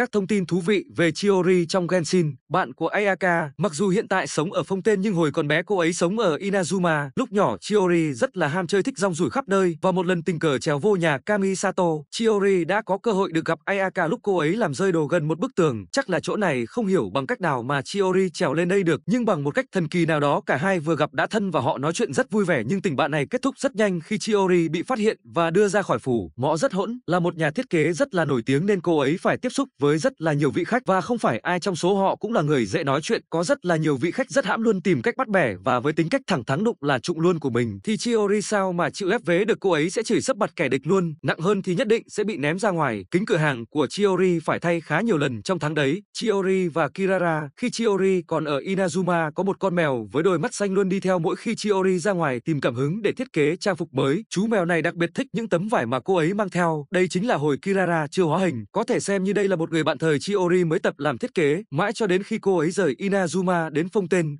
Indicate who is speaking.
Speaker 1: Các thông tin thú vị về Chiori trong Genshin, bạn của Ayaka, mặc dù hiện tại sống ở Phong Tên nhưng hồi còn bé cô ấy sống ở Inazuma. Lúc nhỏ Chiori rất là ham chơi thích rong rủi khắp nơi và một lần tình cờ trèo vô nhà Kami Sato, Chiori đã có cơ hội được gặp Ayaka lúc cô ấy làm rơi đồ gần một bức tường. Chắc là chỗ này không hiểu bằng cách nào mà Chiori trèo lên đây được, nhưng bằng một cách thần kỳ nào đó cả hai vừa gặp đã thân và họ nói chuyện rất vui vẻ nhưng tình bạn này kết thúc rất nhanh khi Chiori bị phát hiện và đưa ra khỏi phủ. Mõ rất hỗn là một nhà thiết kế rất là nổi tiếng nên cô ấy phải tiếp xúc với với rất là nhiều vị khách và không phải ai trong số họ cũng là người dễ nói chuyện. Có rất là nhiều vị khách rất hãm luôn tìm cách bắt bẻ và với tính cách thẳng thắn đụng là trụng luôn của mình thì Chiori sao mà chịu ép vế được cô ấy sẽ chửi sấp mặt kẻ địch luôn. Nặng hơn thì nhất định sẽ bị ném ra ngoài. Kính cửa hàng của Chiori phải thay khá nhiều lần trong tháng đấy. Chiori và Kirara khi Chiori còn ở Inazuma có một con mèo với đôi mắt xanh luôn đi theo mỗi khi Chiori ra ngoài tìm cảm hứng để thiết kế trang phục mới. Chú mèo này đặc biệt thích những tấm vải mà cô ấy mang theo. Đây chính là hồi Kirara chưa hóa hình. Có thể xem như đây là một người người bạn thời Chiori mới tập làm thiết kế, mãi cho đến khi cô ấy rời Inazuma đến Phong Tên,